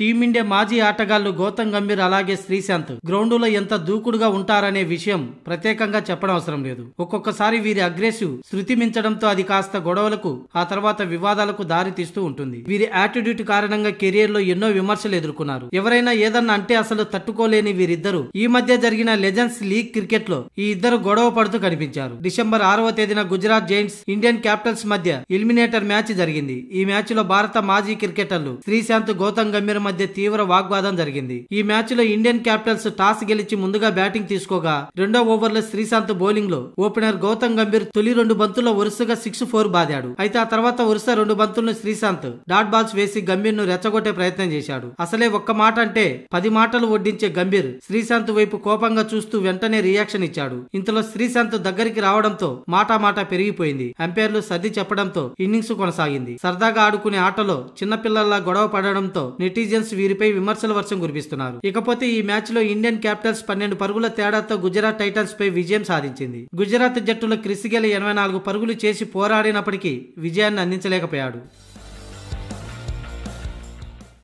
team India మాజీ ఆటగాళ్లు గౌతమ్ గంభీర్ అలాగే శ్రీశాంత్ లో ఎంత దూకుడుగా ఉంటారనే విషయం ప్రత్యేకంగా చెప్పనవసరం లేదు ఒక్కొక్కసారి వీరి అగ్రెసివ్ శృతి మించడంతో అది కాస్త గొడవలకు ఆ తర్వాత వివాదాలకు దారి తీస్తూ ఉంటుంది వీరి యాటిట్యూడ్ కారణంగా కెరియర్ లో ఎన్నో విమర్శలు ఎదుర్కొన్నారు ఎవరైనా ఏదన్నా అంటే అసలు తట్టుకోలేని వీరిద్దరు ఈ మధ్య జరిగిన లెజెండ్స్ లీగ్ క్రికెట్ లో ఈ ఇద్దరు గొడవ పడుతూ కనిపించారు డిసెంబర్ ఆరవ తేదీన గుజరాత్ జైంట్స్ ఇండియన్ క్యాపిటల్స్ మధ్య ఎలిమినేటర్ మ్యాచ్ జరిగింది ఈ మ్యాచ్ లో భారత మాజీ క్రికెటర్లు శ్రీశాంత్ గౌతమ్ గంభీర్ మధ్య తీవ్ర వాగ్వాదం జరిగింది ఈ మ్యాచ్ లో ఇండియన్ క్యాపిటల్స్ టాస్ గెలిచి ముందుగా బ్యాటింగ్ తీసుకోగా రెండో ఓవర్లో శ్రీశాంత్ బౌలింగ్ లో ఓపెనర్ గౌతమ్ గంభీర్ తొలి రెండు బంతుల్లో వరుసగా సిక్స్ ఫోర్ బాదాడు అయితే ఆ తర్వాత వరుస రెండు బంతులను శ్రీశాంత్ డాట్ బాల్స్ వేసి గంభీర్ ను రెచ్చగొట్టే ప్రయత్నం చేశాడు అసలే ఒక్క మాట అంటే పది మాటలు వడ్డించే గంభీర్ శ్రీశాంత్ వైపు కోపంగా చూస్తూ వెంటనే రియాక్షన్ ఇచ్చాడు ఇంతలో శ్రీశాంత్ దగ్గరికి రావడంతో మాటా పెరిగిపోయింది అంపైర్లు సర్ది చెప్పడంతో ఇన్నింగ్స్ కొనసాగింది సరదాగా ఆడుకునే ఆటలో చిన్నపిల్లల్లా గొడవ పడడంతో నెటిజన్ నెగ్లిజెన్స్ వీరిపై విమర్శల వర్షం కురిపిస్తున్నారు ఇకపోతే ఈ మ్యాచ్ లో ఇండియన్ క్యాపిటల్స్ పన్నెండు పరుగుల తేడాతో గుజరాత్ టైటన్స్ పై విజయం సాధించింది గుజరాత్ జట్టులో క్రిసిగెల ఎనభై నాలుగు పరుగులు చేసి పోరాడినప్పటికీ విజయాన్ని అందించలేకపోయాడు